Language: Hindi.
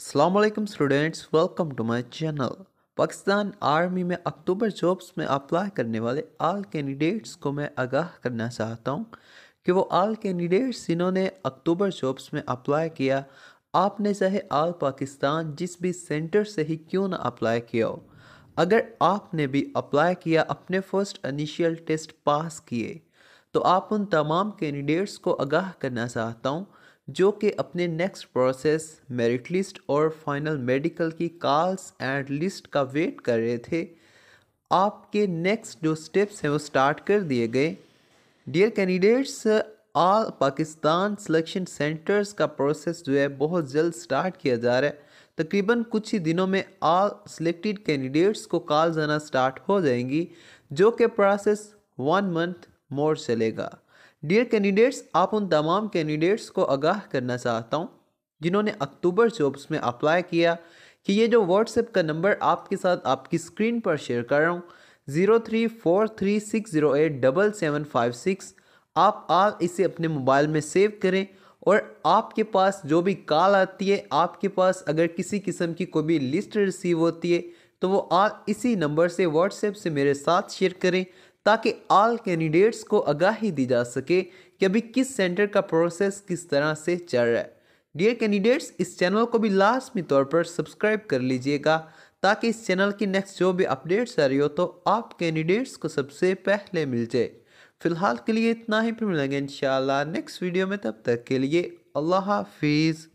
अल्लाम students welcome to my channel Pakistan army में अक्टूबर जॉब्स में अप्लाई करने वाले आल कैंडिडेट्स को मैं आगाह करना चाहता हूं कि वो आल कैंडिडेट्स जिन्होंने अक्टूबर जॉब्स में अप्लाई किया आपने चाहे आल पाकिस्तान जिस भी सेंटर से ही क्यों ना अप्लाई किया हो अगर आपने भी अप्लाई किया अपने फर्स्ट इनिशियल टेस्ट पास किए तो आप उन तमाम कैंडिडेट्स को आगाह करना चाहता हूँ जो कि अपने नेक्स्ट प्रोसेस मेरिट लिस्ट और फाइनल मेडिकल की कॉल्स एंड लिस्ट का वेट कर रहे थे आपके नेक्स्ट जो स्टेप्स हैं वो स्टार्ट कर दिए गए dear candidates all Pakistan selection centres का प्रोसेस जो है बहुत जल्द स्टार्ट किया जा रहा है तकरीबन कुछ ही दिनों में ऑल सिलेक्टेड कैंडिडेट्स को कॉल्स आना स्टार्ट हो जाएंगी जो कि प्रोसेस वन मंथ मोर चलेगा डियर कैंडिडेट्स आप उन तमाम कैंडिडेट्स को आगाह करना चाहता हूँ जिन्होंने अक्टूबर जॉब्स में अप्लाई किया कि ये जो व्हाट्सएप का नंबर आपके साथ आपकी स्क्रीन पर शेयर कर रहा हूँ zero three four three six zero eight double seven five six आप आप इसे अपने मोबाइल में सेव करें और आपके पास जो भी कॉल आती है आपके पास अगर किसी किस्म की कोई भी लिस्ट रिसीव होती है तो वो आप इसी नंबर से व्हाट्सएप से मेरे साथ शेयर करें ताकि आल कैंडिडेट्स को आगाही दी जा सके कि अभी किस सेंटर का प्रोसेस किस तरह से चल रहा है डियर कैंडिडेट्स इस चैनल को भी लाजमी तौर पर सब्सक्राइब कर लीजिएगा ताकि इस चैनल की नेक्स्ट जो भी अपडेट्स आ रही हो तो आप कैंडिडेट्स को सबसे पहले मिल जाए फ़िलहाल के लिए इतना ही फिर मिलेंगे इन नेक्स्ट वीडियो में तब तक के लिए अल्लाह हाफिज़